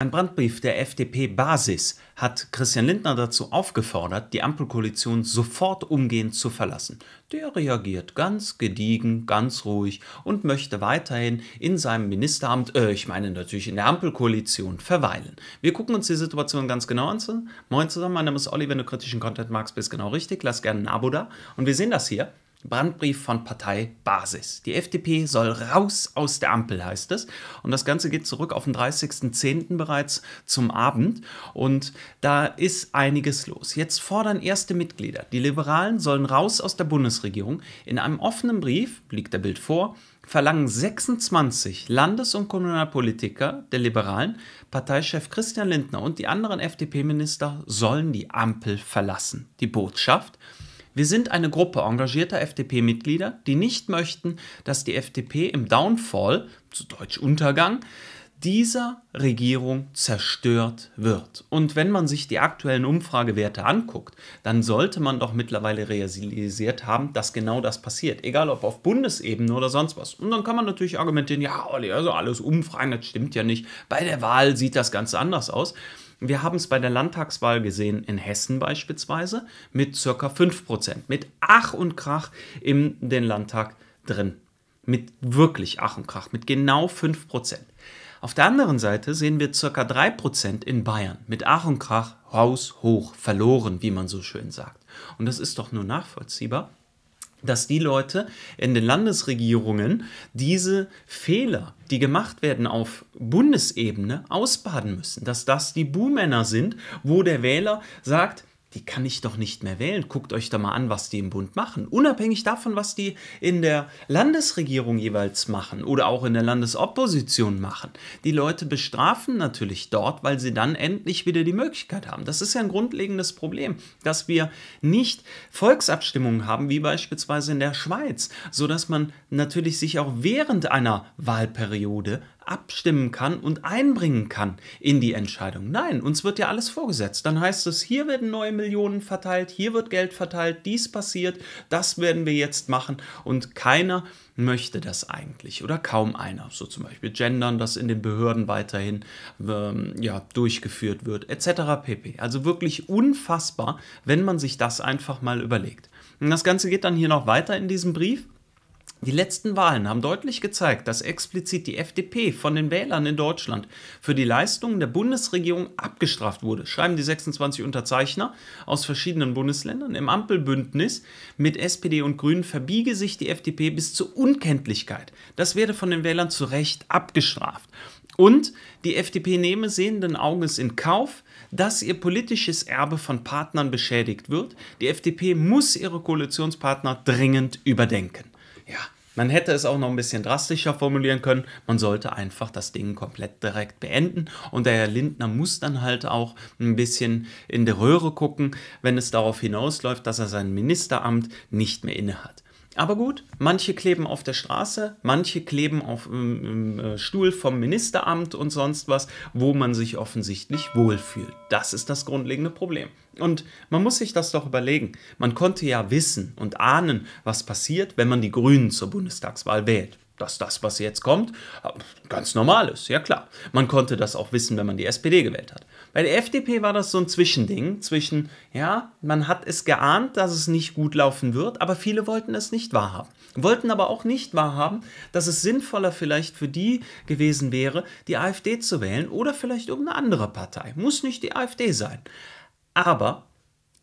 Ein Brandbrief der FDP-Basis hat Christian Lindner dazu aufgefordert, die Ampelkoalition sofort umgehend zu verlassen. Der reagiert ganz gediegen, ganz ruhig und möchte weiterhin in seinem Ministeramt, äh, ich meine natürlich in der Ampelkoalition, verweilen. Wir gucken uns die Situation ganz genau an. Moin zusammen, mein Name ist Olli, wenn du kritischen Content magst, bist genau richtig. Lass gerne ein Abo da und wir sehen das hier. Brandbrief von Partei Basis. Die FDP soll raus aus der Ampel, heißt es. Und das Ganze geht zurück auf den 30.10. bereits zum Abend. Und da ist einiges los. Jetzt fordern erste Mitglieder, die Liberalen sollen raus aus der Bundesregierung. In einem offenen Brief, liegt der Bild vor, verlangen 26 Landes- und Kommunalpolitiker der Liberalen, Parteichef Christian Lindner und die anderen FDP-Minister sollen die Ampel verlassen. Die Botschaft, wir sind eine Gruppe engagierter FDP-Mitglieder, die nicht möchten, dass die FDP im Downfall, zu Deutsch Untergang, dieser Regierung zerstört wird. Und wenn man sich die aktuellen Umfragewerte anguckt, dann sollte man doch mittlerweile realisiert haben, dass genau das passiert. Egal ob auf Bundesebene oder sonst was. Und dann kann man natürlich argumentieren, ja, also alles Umfragen, das stimmt ja nicht. Bei der Wahl sieht das ganz anders aus. Wir haben es bei der Landtagswahl gesehen in Hessen beispielsweise mit circa 5%, mit Ach und Krach in den Landtag drin. Mit wirklich Ach und Krach, mit genau 5%. Auf der anderen Seite sehen wir circa 3% in Bayern mit Ach und Krach Haus hoch, verloren, wie man so schön sagt. Und das ist doch nur nachvollziehbar, dass die Leute in den Landesregierungen diese Fehler, die gemacht werden auf Bundesebene, ausbaden müssen. Dass das die Buhmänner sind, wo der Wähler sagt, die kann ich doch nicht mehr wählen. Guckt euch da mal an, was die im Bund machen. Unabhängig davon, was die in der Landesregierung jeweils machen oder auch in der Landesopposition machen. Die Leute bestrafen natürlich dort, weil sie dann endlich wieder die Möglichkeit haben. Das ist ja ein grundlegendes Problem, dass wir nicht Volksabstimmungen haben, wie beispielsweise in der Schweiz, sodass man natürlich sich auch während einer Wahlperiode abstimmen kann und einbringen kann in die Entscheidung. Nein, uns wird ja alles vorgesetzt. Dann heißt es, hier werden neue Millionen verteilt, hier wird Geld verteilt, dies passiert, das werden wir jetzt machen und keiner möchte das eigentlich oder kaum einer. So zum Beispiel Gendern, das in den Behörden weiterhin ähm, ja, durchgeführt wird, etc. pp. Also wirklich unfassbar, wenn man sich das einfach mal überlegt. Und das Ganze geht dann hier noch weiter in diesem Brief. Die letzten Wahlen haben deutlich gezeigt, dass explizit die FDP von den Wählern in Deutschland für die Leistungen der Bundesregierung abgestraft wurde, schreiben die 26 Unterzeichner aus verschiedenen Bundesländern. Im Ampelbündnis mit SPD und Grünen verbiege sich die FDP bis zur Unkenntlichkeit. Das werde von den Wählern zu Recht abgestraft. Und die FDP nehme sehenden Auges in Kauf, dass ihr politisches Erbe von Partnern beschädigt wird. Die FDP muss ihre Koalitionspartner dringend überdenken ja, man hätte es auch noch ein bisschen drastischer formulieren können. Man sollte einfach das Ding komplett direkt beenden. Und der Herr Lindner muss dann halt auch ein bisschen in die Röhre gucken, wenn es darauf hinausläuft, dass er sein Ministeramt nicht mehr innehat. Aber gut, manche kleben auf der Straße, manche kleben auf dem ähm, äh, Stuhl vom Ministeramt und sonst was, wo man sich offensichtlich wohlfühlt. Das ist das grundlegende Problem. Und man muss sich das doch überlegen. Man konnte ja wissen und ahnen, was passiert, wenn man die Grünen zur Bundestagswahl wählt. Dass das, was jetzt kommt, äh, ganz normal ist, ja klar. Man konnte das auch wissen, wenn man die SPD gewählt hat. Bei der FDP war das so ein Zwischending zwischen, ja, man hat es geahnt, dass es nicht gut laufen wird, aber viele wollten es nicht wahrhaben. Wollten aber auch nicht wahrhaben, dass es sinnvoller vielleicht für die gewesen wäre, die AfD zu wählen oder vielleicht irgendeine andere Partei. Muss nicht die AfD sein. Aber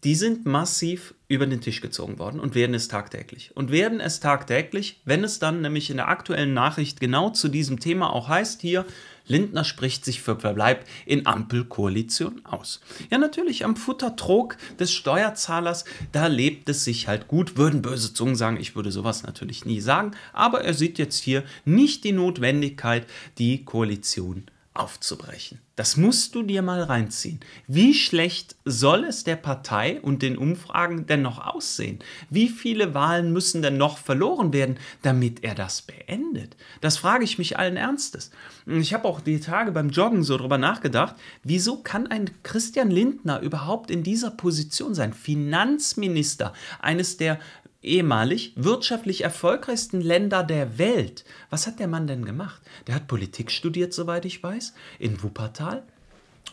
die sind massiv über den Tisch gezogen worden und werden es tagtäglich. Und werden es tagtäglich, wenn es dann nämlich in der aktuellen Nachricht genau zu diesem Thema auch heißt, hier, Lindner spricht sich für Verbleib in Ampelkoalition aus. Ja, natürlich, am Futtertrog des Steuerzahlers, da lebt es sich halt gut, würden böse Zungen sagen, ich würde sowas natürlich nie sagen, aber er sieht jetzt hier nicht die Notwendigkeit, die Koalition zu aufzubrechen. Das musst du dir mal reinziehen. Wie schlecht soll es der Partei und den Umfragen denn noch aussehen? Wie viele Wahlen müssen denn noch verloren werden, damit er das beendet? Das frage ich mich allen Ernstes. Ich habe auch die Tage beim Joggen so drüber nachgedacht, wieso kann ein Christian Lindner überhaupt in dieser Position sein? Finanzminister, eines der ehemalig wirtschaftlich erfolgreichsten Länder der Welt. Was hat der Mann denn gemacht? Der hat Politik studiert, soweit ich weiß, in Wuppertal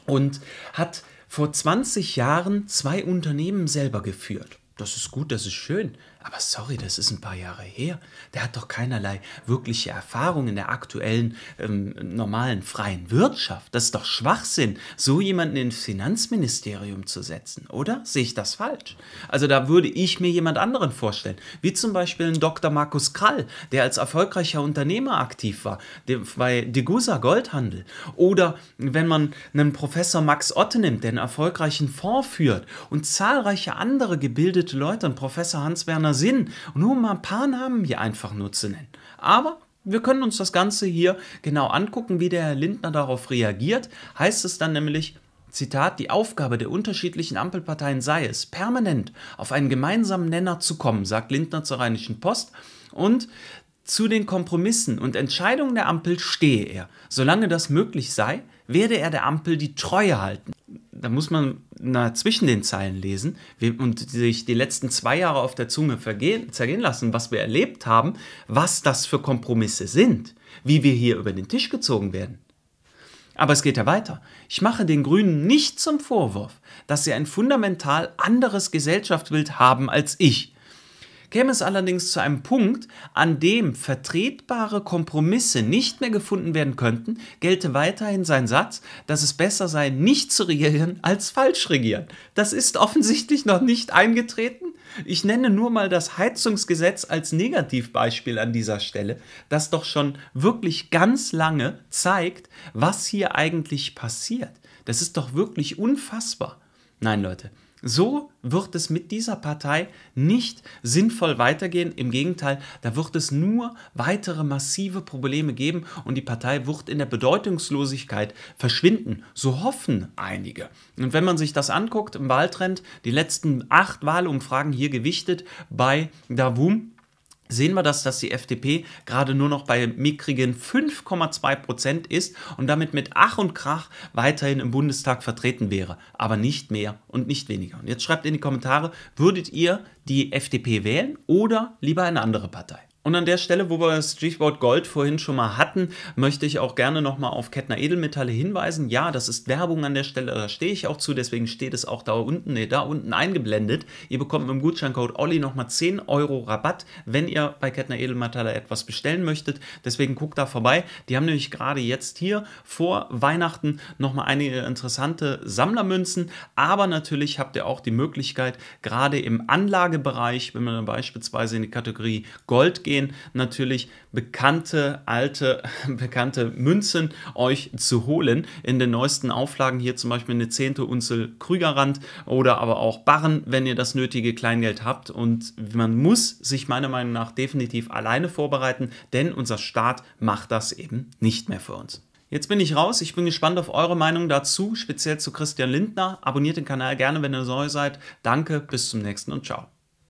und hat vor 20 Jahren zwei Unternehmen selber geführt. Das ist gut, das ist schön. Aber sorry, das ist ein paar Jahre her. Der hat doch keinerlei wirkliche Erfahrung in der aktuellen ähm, normalen freien Wirtschaft. Das ist doch Schwachsinn, so jemanden ins Finanzministerium zu setzen, oder? Sehe ich das falsch? Also da würde ich mir jemand anderen vorstellen, wie zum Beispiel einen Dr. Markus Krall, der als erfolgreicher Unternehmer aktiv war, bei Degussa Goldhandel. Oder wenn man einen Professor Max Otte nimmt, der einen erfolgreichen Fonds führt und zahlreiche andere gebildete Leute, und Professor Hans-Werner keiner Sinn, nur mal ein paar Namen hier einfach nur zu nennen. Aber wir können uns das Ganze hier genau angucken, wie der Herr Lindner darauf reagiert. Heißt es dann nämlich, Zitat, die Aufgabe der unterschiedlichen Ampelparteien sei es, permanent auf einen gemeinsamen Nenner zu kommen, sagt Lindner zur Rheinischen Post. Und zu den Kompromissen und Entscheidungen der Ampel stehe er. Solange das möglich sei, werde er der Ampel die Treue halten da muss man na, zwischen den Zeilen lesen und sich die letzten zwei Jahre auf der Zunge vergehen, zergehen lassen, was wir erlebt haben, was das für Kompromisse sind, wie wir hier über den Tisch gezogen werden. Aber es geht ja weiter. Ich mache den Grünen nicht zum Vorwurf, dass sie ein fundamental anderes Gesellschaftsbild haben als ich käme es allerdings zu einem Punkt, an dem vertretbare Kompromisse nicht mehr gefunden werden könnten, gelte weiterhin sein Satz, dass es besser sei, nicht zu regieren als falsch regieren. Das ist offensichtlich noch nicht eingetreten. Ich nenne nur mal das Heizungsgesetz als Negativbeispiel an dieser Stelle, das doch schon wirklich ganz lange zeigt, was hier eigentlich passiert. Das ist doch wirklich unfassbar. Nein, Leute, so wird es mit dieser Partei nicht sinnvoll weitergehen. Im Gegenteil, da wird es nur weitere massive Probleme geben und die Partei wird in der Bedeutungslosigkeit verschwinden. So hoffen einige. Und wenn man sich das anguckt im Wahltrend, die letzten acht Wahlumfragen hier gewichtet bei Davum, sehen wir das, dass die FDP gerade nur noch bei mickrigen 5,2 Prozent ist und damit mit Ach und Krach weiterhin im Bundestag vertreten wäre. Aber nicht mehr und nicht weniger. Und jetzt schreibt in die Kommentare, würdet ihr die FDP wählen oder lieber eine andere Partei? Und an der Stelle, wo wir das Stichwort Gold vorhin schon mal hatten, Werten möchte ich auch gerne nochmal auf Kettner Edelmetalle hinweisen. Ja, das ist Werbung an der Stelle, da stehe ich auch zu, deswegen steht es auch da unten, nee, da unten eingeblendet. Ihr bekommt mit dem Gutscheincode Olli nochmal 10 Euro Rabatt, wenn ihr bei Kettner Edelmetalle etwas bestellen möchtet. Deswegen guckt da vorbei. Die haben nämlich gerade jetzt hier vor Weihnachten nochmal einige interessante Sammlermünzen, aber natürlich habt ihr auch die Möglichkeit, gerade im Anlagebereich, wenn wir dann beispielsweise in die Kategorie Gold gehen, natürlich bekannte alte äh, bekannte Münzen euch zu holen. In den neuesten Auflagen hier zum Beispiel eine zehnte Unzel Krügerrand oder aber auch Barren, wenn ihr das nötige Kleingeld habt. Und man muss sich meiner Meinung nach definitiv alleine vorbereiten, denn unser Staat macht das eben nicht mehr für uns. Jetzt bin ich raus. Ich bin gespannt auf eure Meinung dazu, speziell zu Christian Lindner. Abonniert den Kanal gerne, wenn ihr neu seid. Danke, bis zum nächsten und ciao.